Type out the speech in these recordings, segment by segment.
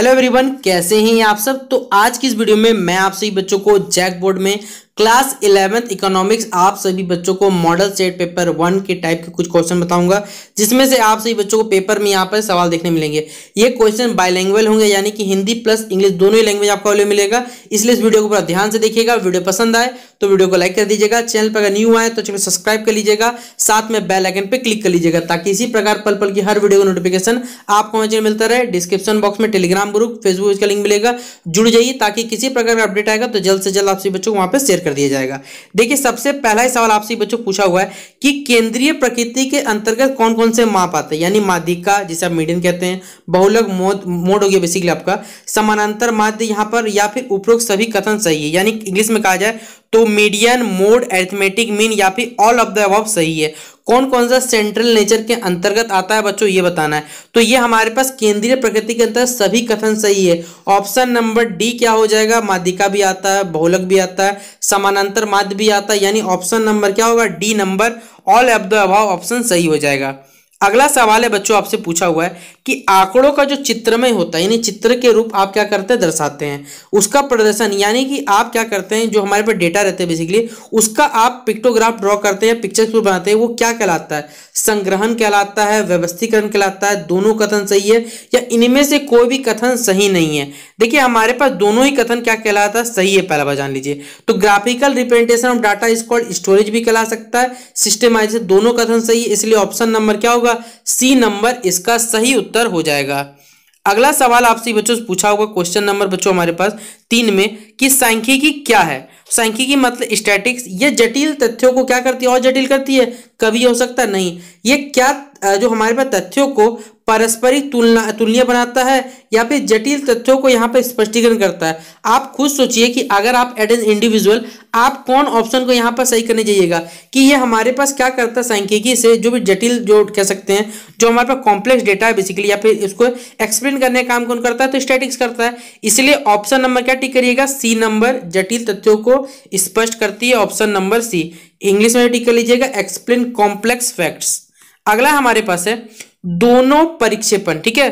hello everyone कैसे हैं आप सब तो आज की इस वीडियो में मैं आप सभी बच्चों को जैकबोर्ड में क्लास इलेवेंथ इकोनॉमिक्स आप सभी बच्चों को मॉडल सेट पेपर वन के टाइप के कुछ क्वेश्चन बताऊंगा जिसमें से आप सभी बच्चों को पेपर में यहाँ पर सवाल देखने मिलेंगे ये क्वेश्चन बायलैंग्वेज होंगे यानी कि हिंदी प्लस इंग्लिश दोनों ही लैंग्वेज आपको अवेलेबल मिलेगा इसलिए इस वीडियो को पूरा ध्यान से देखिएगा वीडियो पसंद आए तो वीडियो को लाइक कर दीजिएगा चैनल पर अगर न्यू आए तो चैनल सब्सक्राइब कर लीजिएगा साथ में बेल आइकन पर क्लिक कर लीजिएगा ताकि इसी प्रकार पल पल की हर वीडियो का नोटिफिकेशन आपको हमारे मिलता रहे डिस्क्रिप्शन बॉक्स में टेलीग्राम ग्रुप फेसबुक का लिंक मिलेगा जुड़ जाइए ताकि किसी प्रकार का अपडेट आएगा तो जल्द से जल्द आप सभी बच्चों को वहाँ पर शेयर कर दिया जाएगा देखिए सबसे पहला ही सवाल आपसे बच्चों पूछा हुआ है कि केंद्रीय प्रकृति के अंतर्गत कौन कौन से माप आते हैं यानी माध्यिका जिसे आप मीडियन कहते हैं बहुलक मोड मोड हो गया बेसिकली आपका समानांतर माध्य यहाँ पर या फिर उपरोक्त सभी कथन सही है यानी इंग्लिश में कहा जाए तो मीडियन मोड एरिथमेटिक मीन या फिर ऑल ऑफ द अबव सही है कौन कौन सा सेंट्रल नेचर के अंतर्गत आता है बच्चों ये बताना है तो ये हमारे पास केंद्रीय प्रकृति के अंतर्गत सभी कथन सही है ऑप्शन नंबर डी क्या हो जाएगा माध्यिका भी आता है बहुलक भी आता है समानांतर माध्य भी आता है यानी ऑप्शन नंबर क्या होगा D number all of the above option सही हो जाएगा अगला सवाल है बच्चों आपसे पूछा हुआ है कि आंकड़ों का जो चित्रमय होता है यानी चित्र के रूप आप क्या करते हैं दर्शाते हैं उसका प्रदर्शन यानी कि आप क्या करते हैं जो हमारे पास डेटा रहते हैं बेसिकली उसका आप पिक्टोग्राफ ड्रॉ करते हैं पिक्चर्स बनाते हैं वो क्या कहलाता है संग्रहण कहलाता है व्यवस्थीकरण कहलाता है दोनों कथन सही है या इनमें से कोई भी कथन सही नहीं है देखिए हमारे पास दोनों ही कथन क्या कहलाता है सही है पहला बार जान लीजिए तो graphical representation of data is called storage भी कहला सकता है सिस्टमाइजेशन दोनों कथन सही है इसलिए ऑप्शन नंबर क्या होगा होगा सी नंबर इसका सही उत्तर हो जाएगा अगला सवाल आपसे बच्चों से पूछा होगा क्वेश्चन नंबर बच्चों हमारे पास तीन में कि सांख्यिकी क्या है सांख्यिकी मतलब स्टैटिक्स ये जटिल तथ्यों को क्या करती है और जटिल करती है कभी हो सकता नहीं ये क्या जो हमारे पास तथ्यों को पारस्परिक तुलना तुलनीय बनाता है या फिर जटिल तथ्यों को यहाँ पर स्पष्टीकरण करता है आप खुद सोचिए कि अगर आप एट एन इंडिविजुअल आप कौन ऑप्शन को यहाँ पर सही करने जाइएगा कि ये हमारे पास क्या करता है सांख्यिकी से जो भी जटिल जो कह सकते हैं जो हमारे पास कॉम्प्लेक्स डेटा है बेसिकली या फिर इसको एक्सप्लेन करने का काम कौन करता है तो स्टैटिक्स करता है इसलिए ऑप्शन नंबर क्या टिक करिएगा सी नंबर जटिल तथ्यों को स्पष्ट करती है ऑप्शन नंबर सी इंग्लिश में टिक कर लीजिएगा एक्सप्लेन कॉम्प्लेक्स फैक्ट्स अगला हमारे पास है दोनों परिक्षेपण ठीक है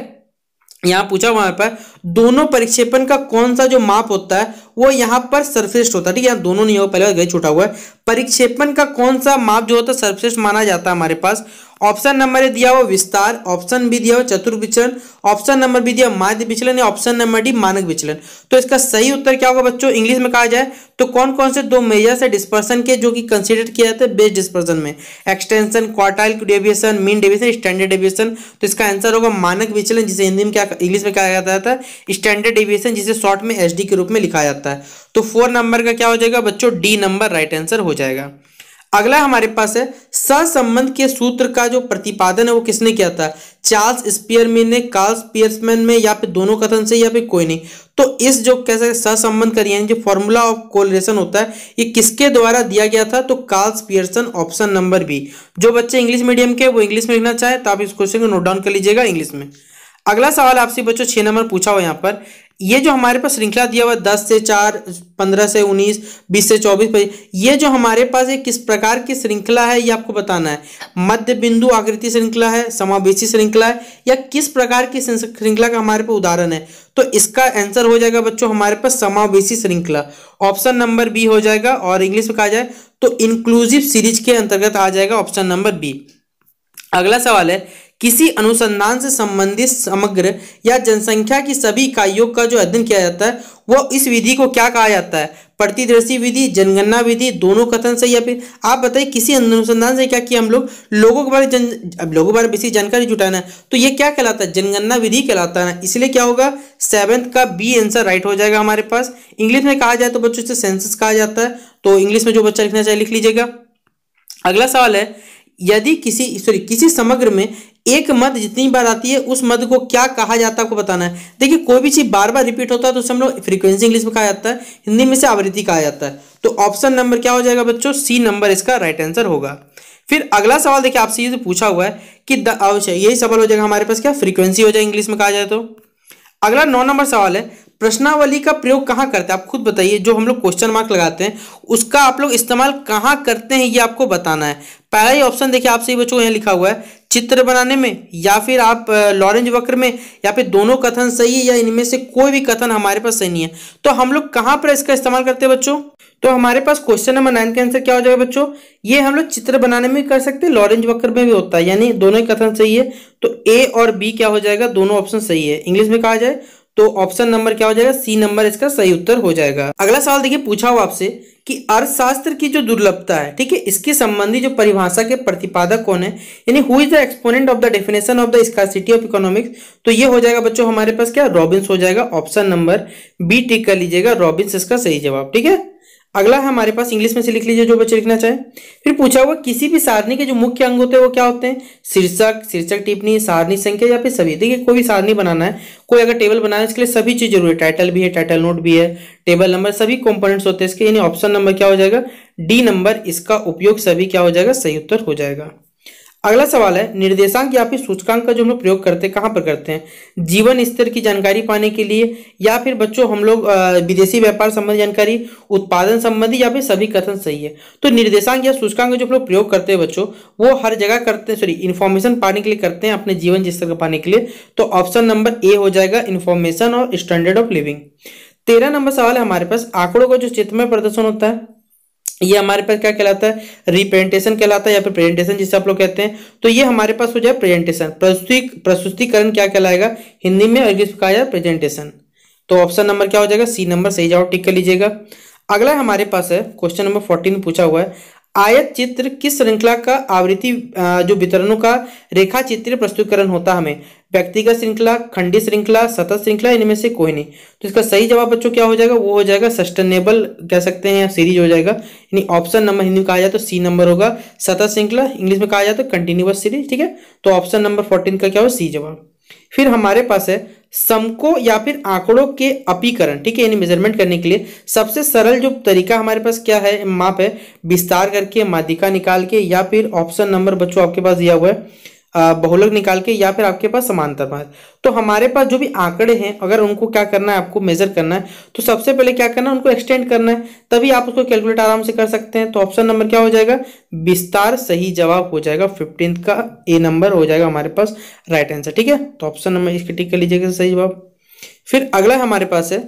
यहां पूछा हुआ पर दोनों परिक्षेपण का कौन सा जो माप होता है वो यहाँ पर सर्वश्रेष्ठ होता है ठीक है दोनों नहीं होगा पहले गई छूटा हुआ है परिक्षेपण का कौन सा माप जो होता है सर्वश्रेष्ठ माना जाता है हमारे पास ऑप्शन नंबर ए दिया हुआ विस्तार ऑप्शन बी दिया हुआ चतुर्विचलन ऑप्शन नंबर बी दिया माध्य विचलन या ऑप्शन नंबर डी मानक विचलन तो इसका सही उत्तर क्या होगा बच्चों इंग्लिश में कहा जाए तो कौन कौन से दो मेजर है डिस्पर्सन के जो कि कंसिडर किया जाता है बेस्ट डिस्पर्सन में extension quartile deviation mean deviation standard deviation तो इसका आंसर होगा मानक विचलन जिसे हिंदी में क्या इंग्लिश में क्या कहा जाता है स्टैंडर्ड डिविएशन जिसे शॉर्ट में एस के रूप में लिखा जाता है तो फोर नंबर का क्या हो जाएगा बच्चों डी नंबर राइट आंसर हो जाएगा अगला हमारे पास है सहसंबंध के सूत्र का जो प्रतिपादन है वो किसने किया था चार्ल्स स्पियरमैन ने कार्ल पियर्समैन में या फिर दोनों कथन से या फिर कोई नहीं तो इस जो कैसे सहसंबंध का यानी जो फॉर्मूला ऑफ कोलेशन होता है ये किसके द्वारा दिया गया था तो Karl Pearson option number B जो बच्चे इंग्लिश मीडियम के वो इंग्लिश में लिखना चाहे तो आप इस क्वेश्चन को नोट डाउन कर लीजिएगा इंग्लिश में अगला सवाल आपसे बच्चों छः नंबर पूछा हुआ यहाँ पर ये जो हमारे पास श्रृंखला दिया हुआ दस से चार पंद्रह से उन्नीस बीस से चौबीस ये जो हमारे पास एक किस प्रकार की श्रृंखला है ये आपको बताना है मध्य बिंदु आकृति श्रृंखला है समावेशी श्रृंखला है या किस प्रकार की श्रृंखला का हमारे पास उदाहरण है तो इसका आंसर हो जाएगा बच्चों हमारे पास समावेशी श्रृंखला ऑप्शन नंबर बी हो जाएगा और इंग्लिश में कहा जाए तो इंक्लूसिव सीरीज के अंतर्गत आ जाएगा ऑप्शन नंबर बी अगला सवाल है किसी अनुसंधान से संबंधित समग्र या जनसंख्या की सभी इकाइयों का जो अध्ययन किया जाता है वह इस विधि को क्या कहा जाता है प्रतिदर्शी विधि जनगणना विधि दोनों कथन सही या फिर आप बताइए किसी अनुसंधान से क्या किया हम लोग लोगों के बारे जन अब लोगों के बारे में बेसिक जानकारी जुटाना है तो ये क्या कहलाता है जनगणना विधि कहलाता है इसलिए क्या होगा सेवेंथ का बी आंसर राइट हो जाएगा हमारे पास इंग्लिश में कहा जाए तो बच्चों से सेंसस कहा जाता है तो इंग्लिश में जो बच्चा लिखना चाहे लिख लीजिएगा अगला सवाल है यदि किसी सॉरी किसी समग्र में एक मद जितनी बार आती है उस मद को क्या कहा जाता है आपको बताना है देखिए कोई भी चीज़ बार बार रिपीट होता है तो उसे हम लोग फ्रीक्वेंसी इंग्लिश में कहा जाता है हिंदी में से आवृत्ति कहा जाता है तो ऑप्शन नंबर क्या हो जाएगा बच्चों सी नंबर इसका राइट आंसर होगा फिर अगला सवाल देखिए आपसे ये पूछा हुआ है कि यही सवाल हो जाएगा हमारे पास क्या फ्रीक्वेंसी हो जाए इंग्लिश में कहा जाए तो अगला नौ नंबर सवाल है प्रश्नावली का प्रयोग कहाँ करते हैं आप खुद बताइए जो हम लोग क्वेश्चन मार्क लगाते हैं उसका आप लोग इस्तेमाल कहाँ करते हैं ये आपको बताना है पहला ही ऑप्शन देखिए आपसे बच्चों यहाँ लिखा हुआ है चित्र बनाने में या फिर आप लॉरेंज वक्र में या फिर दोनों कथन सही है या इनमें से कोई भी कथन हमारे पास सही नहीं है तो हम लोग कहाँ पर इसका इस्तेमाल करते हैं बच्चों तो हमारे पास क्वेश्चन नंबर नाइन का आंसर क्या हो जाएगा बच्चों ये हम लोग चित्र बनाने में कर सकते हैं लॉरेंज वक्र में भी होता है यानी दोनों कथन सही है तो ए और बी क्या हो जाएगा दोनों ऑप्शन सही है इंग्लिश में कहा जाए तो ऑप्शन नंबर क्या हो जाएगा सी नंबर इसका सही उत्तर हो जाएगा अगला सवाल देखिए पूछा हुआ आपसे कि अर्थशास्त्र की जो दुर्लभता है ठीक है इसके संबंधी जो परिभाषा के प्रतिपादक कौन है यानी who is the exponent of the definition of the scarcity of economics तो ये हो जाएगा बच्चों हमारे पास क्या रॉबिन्स हो जाएगा ऑप्शन नंबर बी टिक कर लीजिएगा रॉबिन्स इसका सही जवाब ठीक है अगला है हमारे पास इंग्लिश में से लिख लीजिए जो बच्चे लिखना चाहे फिर पूछा हुआ किसी भी सारणी के जो मुख्य अंग होते हैं वो क्या होते हैं शीर्षक शीर्षक टिप्पणी सारणी संख्या या फिर सभी देखिए कोई भी सारणी बनाना है कोई अगर टेबल बनाना है इसके लिए सभी चीज़ जरूरी है टाइटल भी है टाइटल नोट भी है टेबल नंबर सभी कॉम्पोनेट होते हैं इसके यानी ऑप्शन नंबर क्या हो जाएगा डी नंबर इसका उपयोग सभी क्या हो जाएगा सही उत्तर हो जाएगा अगला सवाल है निर्देशांक या फिर सूचकांक का जो हम लोग प्रयोग करते हैं कहाँ पर करते हैं जीवन स्तर की जानकारी पाने के लिए या फिर बच्चों हम लोग विदेशी व्यापार संबंधी जानकारी उत्पादन संबंधी या फिर सभी कथन सही है तो निर्देशांक या सूचकांक का जो हम लोग प्रयोग करते हैं बच्चों वो हर जगह करते हैं सॉरी इन्फॉर्मेशन पाने के लिए करते हैं अपने जीवन स्तर का पाने के लिए तो ऑप्शन नंबर ए हो जाएगा इन्फॉर्मेशन और स्टैंडर्ड ऑफ लिविंग तेरह नंबर सवाल है हमारे पास आंकड़ों का जो चित्रमय प्रदर्शन होता है ये हमारे पास क्या कहलाता है रिप्रेजेंटेशन कहलाता है या फिर प्रेजेंटेशन जिसे आप लोग कहते हैं तो ये हमारे पास हो जाए प्रेजेंटेशन प्रस्तुति प्रस्तुतिकरण क्या कहलाएगा हिंदी में और कहा जाए प्रेजेंटेशन तो ऑप्शन नंबर क्या हो जाएगा सी नंबर सही जाओ टिक कर लीजिएगा अगला हमारे पास है क्वेश्चन नंबर फोर्टीन पूछा हुआ है आयत चित्र किस श्रृंखला का आवृत्ति जो वितरणों का रेखा चित्र प्रस्तुतकरण होता हमें व्यक्तिगत श्रृंखला खंडी श्रृंखला सतत श्रृंखला इनमें से कोई नहीं तो इसका सही जवाब बच्चों क्या हो जाएगा वो हो जाएगा सस्टेनेबल कह सकते हैं सीरीज हो जाएगा यानी ऑप्शन नंबर हिंदी में कहा जाए तो सी नंबर होगा सतत श्रृंखला इंग्लिश में कहा जाए तो कंटिन्यूअस सीरीज ठीक है तो ऑप्शन नंबर फोर्टीन का क्या हो सी जवाब फिर हमारे पास है समको या फिर आंकड़ों के अपीकरण ठीक है यानी मेजरमेंट करने के लिए सबसे सरल जो तरीका हमारे पास क्या है माप है विस्तार करके माध्यिका निकाल के या फिर ऑप्शन नंबर बच्चों आपके पास दिया हुआ है बहुलक निकाल के या फिर आपके पास समांतर भाग तो हमारे पास जो भी आंकड़े हैं अगर उनको क्या करना है आपको मेजर करना है तो सबसे पहले क्या करना है उनको एक्सटेंड करना है तभी आप उसको कैलकुलेट आराम से कर सकते हैं तो ऑप्शन नंबर क्या हो जाएगा विस्तार सही जवाब हो जाएगा फिफ्टींथ का ए नंबर हो जाएगा हमारे पास राइट आंसर ठीक है तो ऑप्शन नंबर इसके टिक कर लीजिएगा सही जवाब फिर अगला हमारे पास है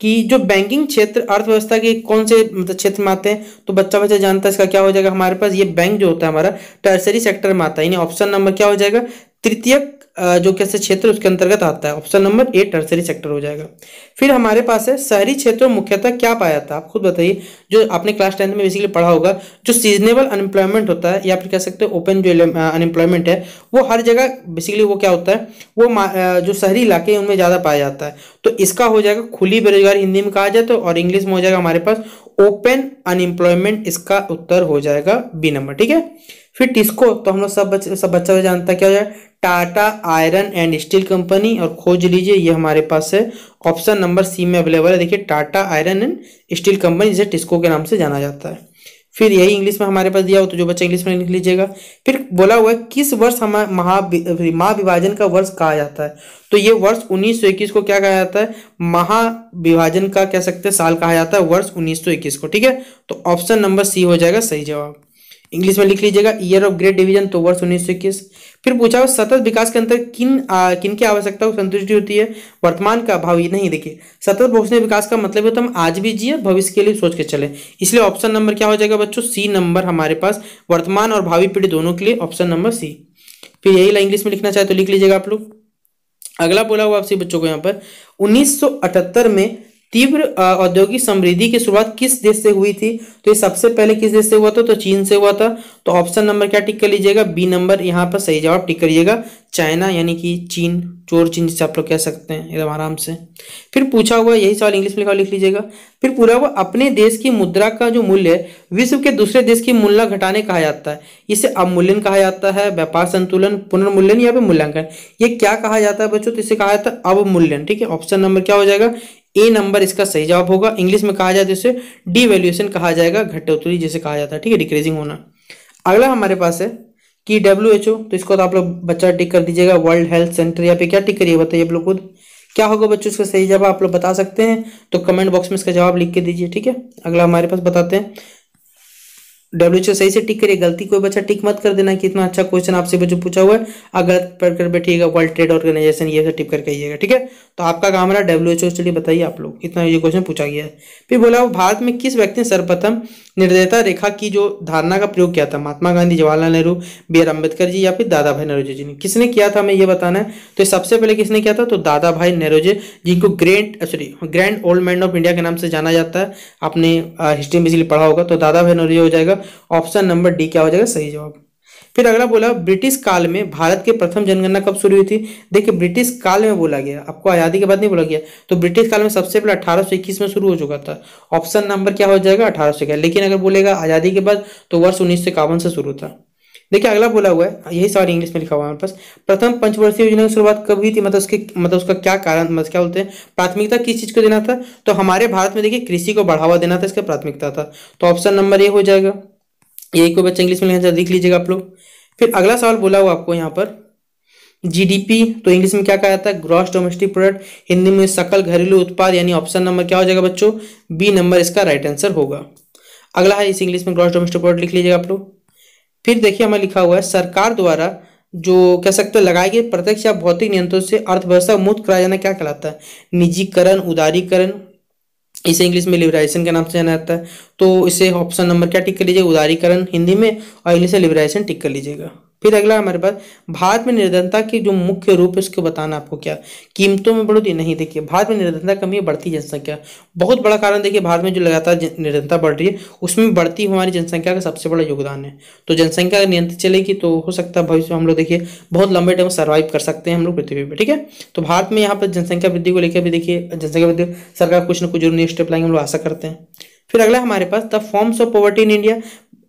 कि जो बैंकिंग क्षेत्र अर्थव्यवस्था के कौन से मतलब क्षेत्र में आते हैं तो बच्चा बच्चा जानता है इसका क्या हो जाएगा हमारे पास ये बैंक जो होता है हमारा टर्सरी सेक्टर में आता है यानी ऑप्शन नंबर क्या हो जाएगा तृतीयक जो कैसे क्षेत्र उसके अंतर्गत आता है option number A tertiary sector हो जाएगा फिर हमारे पास है शहरी क्षेत्रों मुख्यतः क्या पाया जाता है आप खुद बताइए जो आपने क्लास टेंथ में बेसिकली पढ़ा होगा जो सीजनेबल अनएम्प्लॉयमेंट होता है या फिर कह सकते हैं ओपन जो अनएम्प्लॉयमेंट है वो हर जगह बेसिकली वो क्या होता है वो जो शहरी इलाके हैं उनमें ज़्यादा पाया जाता है तो इसका हो जाएगा खुली बेरोजगारी हिंदी में कहा जाए तो और इंग्लिश में हो जाएगा हमारे पास ओपन अनएम्प्लॉयमेंट इसका उत्तर हो जाएगा बी नंबर ठीक है फिर टिस्को तो हम लोग सब बच, सब बच्चा तो जानता क्या हो जाए Tata iron and steel company और खोज लीजिए ये हमारे पास है ऑप्शन नंबर सी में अवेलेबल है देखिए Tata iron and steel company जिसे टिस्को के नाम से जाना जाता है फिर यही इंग्लिश में हमारे पास दिया हो तो जो बच्चा इंग्लिश में लिख लीजिएगा फिर बोला हुआ है किस वर्ष हमारे महा महाविभाजन का वर्ष कहा जाता है तो ये वर्ष उन्नीस सौ इक्कीस को क्या कहा जाता है महाविभाजन का कह सकते हैं साल कहा जाता है वर्ष उन्नीस सौ इक्कीस को ठीक है तो ऑप्शन नंबर सी हो जाएगा सही जवाब इंग्लिश में लिख लीजिएगा ईयर ऑफ ग्रेट डिवीजन तो वर्ष उन्नीस फिर पूछा हो सतत विकास के अंतर किन आ, किन की आवश्यकता को संतुष्टि होती है वर्तमान का भाव ये नहीं देखिए सतत भविष्य विकास का मतलब है तो हम आज भी जिए भविष्य के लिए सोच के चले इसलिए ऑप्शन नंबर क्या हो जाएगा बच्चों सी नंबर हमारे पास वर्तमान और भावी पीढ़ी दोनों के लिए ऑप्शन नंबर सी फिर यही इंग्लिश में लिखना चाहे तो लिख लीजिएगा आप लोग अगला बोला हुआ आपसे बच्चों को यहाँ पर 1978 में तीव्र औद्योगिक समृद्धि की शुरुआत किस देश से हुई थी तो ये सबसे पहले किस देश से हुआ था तो चीन से हुआ था तो ऑप्शन नंबर क्या टिक कर लीजिएगा बी नंबर यहाँ पर सही जवाब टिक करिएगा चाइना यानी कि चीन चोर चीन जिसे आप लोग कह सकते हैं एकदम आराम से फिर पूछा हुआ यही सवाल इंग्लिश में लिखा लिख लीजिएगा फिर पूरा हुआ अपने देश की मुद्रा का जो मूल्य है विश्व के दूसरे देश की मूल्य घटाने कहा जाता है इसे अवमूल्यन कहा जाता है व्यापार संतुलन पुनर्मूल्यन या फिर मूल्यांकन ये क्या कहा जाता है बच्चों तो इसे कहा जाता है अवमूल्यन ठीक है ऑप्शन नंबर क्या हो जाएगा ए नंबर इसका सही जवाब होगा इंग्लिश में कहा जाता है इसे डिवेल्यूएशन कहा जाएगा घटोतरी जिसे कहा जाता है ठीक है डिक्रीजिंग होना अगला हमारे पास है कि डब्ल्यू एच ओ तो इसको तो आप लोग बच्चा टिक कर दीजिएगा वर्ल्ड हेल्थ सेंटर या पे क्या टिक करिए बताइए आप लोग खुद क्या होगा बच्चों इसका सही जवाब आप लोग बता सकते हैं तो कमेंट बॉक्स में इसका जवाब लिख के दीजिए ठीक है अगला हमारे पास बताते हैं डब्ल्यू सही से टिक करिए गलती कोई बच्चा टिक मत कर देना कि इतना अच्छा क्वेश्चन आपसे बच्चों पूछा हुआ है अगर पढ़ कर बैठिएगा वर्ल्ड ट्रेड ऑर्गेनाइजेशन ये सब करके आइएगा ठीक है तो आपका काम रहा डब्ल्यू चलिए बताइए आप लोग इतना ये क्वेश्चन पूछा गया है फिर बोला भारत में किस व्यक्ति ने सर्वप्रथम निर्दयता रेखा की जो धारणा का प्रयोग किया था महात्मा गांधी जवाहरलाल नेहरू बी आर अम्बेडकर जी या फिर दादा भाई नेहरू जी ने किसने किया था हमें यह बताना है तो सबसे पहले किसने किया था तो दादा भाई नेहरू जी जिनको grand sorry grand old man of India के नाम से जाना जाता है आपने हिस्ट्री में इसलिए पढ़ा होगा तो दादा भाई नेहरू हो जाएगा ऑप्शन नंबर डी क्या हो जाएगा सही जवाब फिर अगला बोला ब्रिटिश काल में भारत की प्रथम जनगणना कब शुरू हुई थी देखिए ब्रिटिश काल में बोला गया आपको आज़ादी के बाद नहीं बोला गया तो ब्रिटिश काल में सबसे पहले अठारह में शुरू हो चुका था ऑप्शन नंबर क्या हो जाएगा अठारह का लेकिन अगर बोलेगा आज़ादी के बाद तो वर्ष उन्नीस से शुरू था देखिए अगला बोला हुआ है यही सवाल इंग्लिश में लिखा हुआ है हमारे पास प्रथम पंचवर्षीय योजना की शुरुआत कब हुई थी मतलब उसके मतलब उसका क्या कारण मतलब क्या बोलते हैं प्राथमिकता किस चीज़ को देना था तो हमारे भारत में देखिए कृषि को बढ़ावा देना था इसका प्राथमिकता था तो ऑप्शन नंबर ए हो जाएगा यही को बच्चा इंग्लिश में लिखना देख लीजिएगा आप लोग फिर अगला सवाल बोला हुआ आपको यहाँ पर जीडीपी तो इंग्लिश में क्या कहा जाता है ग्रॉस डोमेस्टिक प्रोडक्ट हिंदी में सकल घरेलू उत्पाद यानी ऑप्शन नंबर क्या हो जाएगा बच्चों बी नंबर इसका राइट आंसर होगा अगला है इस इंग्लिश में ग्रॉस डोमेस्टिक प्रोडक्ट लिख लीजिएगा आप लोग फिर देखिए हमें लिखा हुआ है सरकार द्वारा जो कह सकते हैं लगाए गए प्रत्यक्ष या भौतिक नियंत्रण से अर्थव्यवस्था मुक्त कराया जाना क्या कहलाता है निजीकरण उदारीकरण इसे इंग्लिश में लिबराइजेशन के नाम से जाना जाता है तो इसे ऑप्शन नंबर क्या टिक कर लीजिएगा उदारीकरण हिंदी में और इंग्लिश में लिबराइजेशन टिक कर लीजिएगा फिर अगला हमारे पास भारत में निर्धनता की जो मुख्य रूप है उसको बताना आपको क्या कीमतों में बढ़ोतरी नहीं देखिए भारत में निर्धनता कमी है बढ़ती जनसंख्या बहुत बड़ा कारण देखिए भारत में जो लगातार निर्धनता बढ़ रही है उसमें बढ़ती हमारी जनसंख्या का सबसे बड़ा योगदान है तो जनसंख्या अगर नियंत्रित चलेगी तो हो सकता है भविष्य में हम लोग देखिए बहुत लंबे टाइम सर्वाइव कर सकते हैं हम लोग पृथ्वी पर ठीक है तो भारत में यहाँ पर जनसंख्या वृद्धि को लेकर भी देखिए जनसंख्या वृद्धि सरकार कुछ ना कुछ जरूरी स्टेप लाएंगे हम लोग आशा करते हैं फिर अगला हमारे पास the forms of poverty in India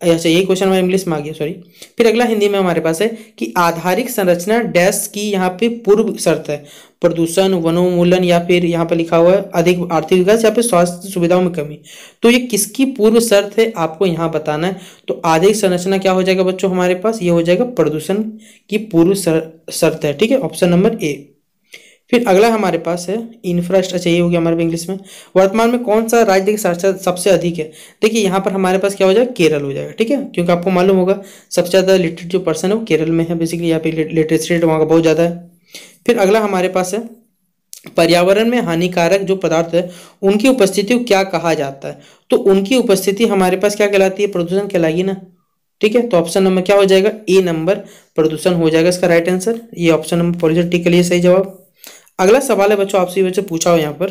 अच्छा यही क्वेश्चन हमारे इंग्लिश में आ गया सॉरी फिर अगला हिंदी में हमारे पास है कि आधारिक संरचना डैश की यहाँ पे पूर्व शर्त है प्रदूषण वनोन्मूलन या फिर यहाँ पे लिखा हुआ है अधिक आर्थिक विकास या फिर स्वास्थ्य सुविधाओं में कमी तो ये किसकी पूर्व शर्त है आपको यहाँ बताना है तो आधिक संरचना क्या हो जाएगा बच्चों हमारे पास ये हो जाएगा प्रदूषण की पूर्व शर्त है ठीक है ऑप्शन नंबर ए फिर अगला हमारे पास है इंफ्रास्ट्रक्चर अच्छा, ये हो गया हमारे इंग्लिश में वर्तमान में कौन सा राज्य की साक्षरता सबसे अधिक है देखिए यहाँ पर हमारे पास क्या हो जाएगा केरल हो जाएगा ठीक है क्योंकि आपको मालूम होगा सबसे ज़्यादा लिटरेट जो पर्सन है वो केरल में है बेसिकली यहाँ पे लिटरेसी रेट वहाँ का बहुत ज़्यादा है फिर अगला हमारे पास है पर्यावरण में हानिकारक जो पदार्थ है उनकी उपस्थिति को क्या कहा जाता है तो उनकी उपस्थिति हमारे पास क्या कहलाती है प्रदूषण कहलाएगी ना ठीक है तो ऑप्शन नंबर क्या हो जाएगा ए नंबर प्रदूषण हो जाएगा इसका राइट आंसर ये ऑप्शन नंबर पॉलिसी टिक के लिए सही जवाब अगला सवाल है बच्चों आपसे बच्चों पूछा हो यहाँ पर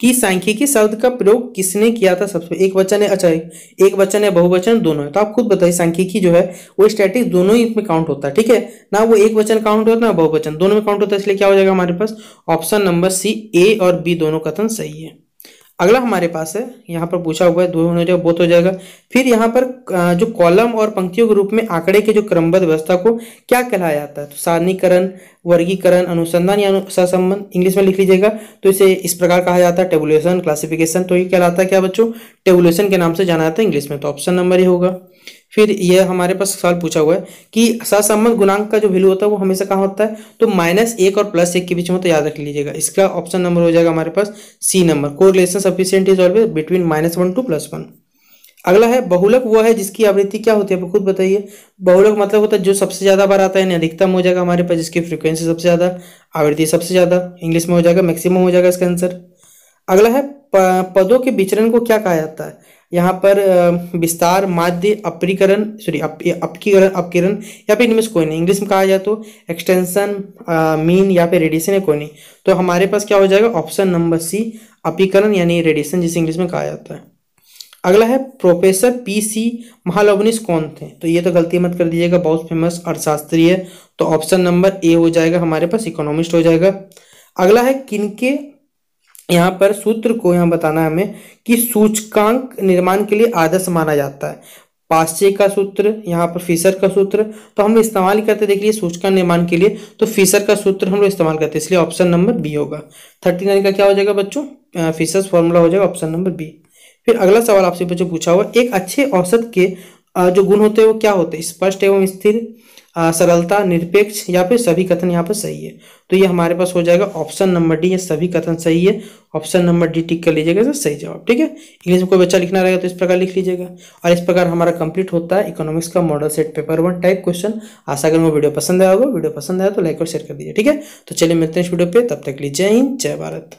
कि सांख्यिकी शब्द का प्रयोग किसने किया था सबसे एक वचन है अच्छा एक वचन है बहुवचन दोनों है तो आप खुद बताइए सांख्यिकी जो है वो स्टैटिक दोनों ही में काउंट होता है ठीक है ना वो एक वचन काउंट होता है ना बहुवचन दोनों में काउंट होता है इसलिए क्या हो जाएगा हमारे पास ऑप्शन नंबर सी ए और बी दोनों कथन सही है अगला हमारे पास है यहाँ पर पूछा हुआ है दो हो जाएगा बहुत हो जाएगा फिर यहाँ पर जो कॉलम और पंक्तियों के रूप में आंकड़े के जो क्रमबद्ध व्यवस्था को क्या कहलाया जाता है तो सारणीकरण वर्गीकरण अनुसंधान या सहसंबंध इंग्लिश में लिख लीजिएगा तो इसे इस प्रकार कहा जाता है टेबुलेशन क्लासिफिकेशन तो ये कहलाता है क्या बच्चों टेबुलेशन के नाम से जाना जाता है इंग्लिश में तो ऑप्शन नंबर ही होगा फिर यह हमारे पास सवाल पूछा हुआ है कि सहसंबंध गुणांक का जो वैल्यू होता है वो हमेशा कहाँ होता है तो माइनस एक और प्लस एक के बीच में तो याद रख लीजिएगा इसका ऑप्शन नंबर हो जाएगा हमारे पास C number correlation coefficient is always between minus one to plus one अगला है बहुलक वह है जिसकी आवृत्ति क्या होती है खुद बताइए बहुलक मतलब होता है जो सबसे ज्यादा बार आता है यानी अधिकतम हो जाएगा हमारे पास जिसकी फ्रिक्वेंसी सबसे ज्यादा आवृत्ति सबसे ज्यादा इंग्लिश में हो जाएगा मैक्सिमम हो जाएगा इसका आंसर अगला है पदों के विचरण को क्या कहा जाता है यहाँ पर विस्तार माध्य अपरिकरण सॉरी अपकीकरण अपकिरण या फिर इनमें से कोई नहीं इंग्लिश में कहा जाए तो एक्सटेंशन मीन या फिर रेडिएशन है कोई नहीं तो हमारे पास क्या हो जाएगा ऑप्शन नंबर सी अपीकरण यानी रेडिएशन जिसे इंग्लिश में कहा जाता है अगला है प्रोफेसर पी सी महालोवनिस कौन थे तो ये तो गलती मत कर दीजिएगा बहुत फेमस अर्थशास्त्री है तो ऑप्शन नंबर ए हो जाएगा हमारे पास इकोनॉमिस्ट हो जाएगा अगला है किनके यहाँ पर सूत्र को यहाँ बताना है हमें कि सूचकांक निर्माण के लिए आदर्श माना जाता है पाश्चे का सूत्र यहाँ पर फिशर का सूत्र तो हम इस्तेमाल करते देखिए सूचकांक निर्माण के लिए तो फिशर का सूत्र हम लोग इस्तेमाल करते हैं इसलिए ऑप्शन नंबर बी होगा थर्टी नाइन का क्या हो जाएगा बच्चों फिशर्स फॉर्मूला हो जाएगा ऑप्शन नंबर बी फिर अगला सवाल आपसे बच्चों पूछा हुआ एक अच्छे औसत के जो गुण होते हैं वो क्या होते हैं स्पष्ट एवं स्थिर सरलता निरपेक्ष या फिर सभी कथन यहाँ पर सही है तो ये हमारे पास हो जाएगा ऑप्शन नंबर डी या सभी कथन सही है ऑप्शन नंबर डी टिक कर लीजिएगा सर सही जवाब ठीक है इंग्लिश में कोई बच्चा लिखना रहेगा तो इस प्रकार लिख लीजिएगा और इस प्रकार हमारा कंप्लीट होता है इकोनॉमिक्स का model set paper one type question आशा करूँगा वीडियो पसंद आया होगा वीडियो पसंद आया तो लाइक और शेयर कर दीजिए ठीक है तो चलिए मिलते हैं इस वीडियो पर तब तक लीजिए जय हिंद जय भारत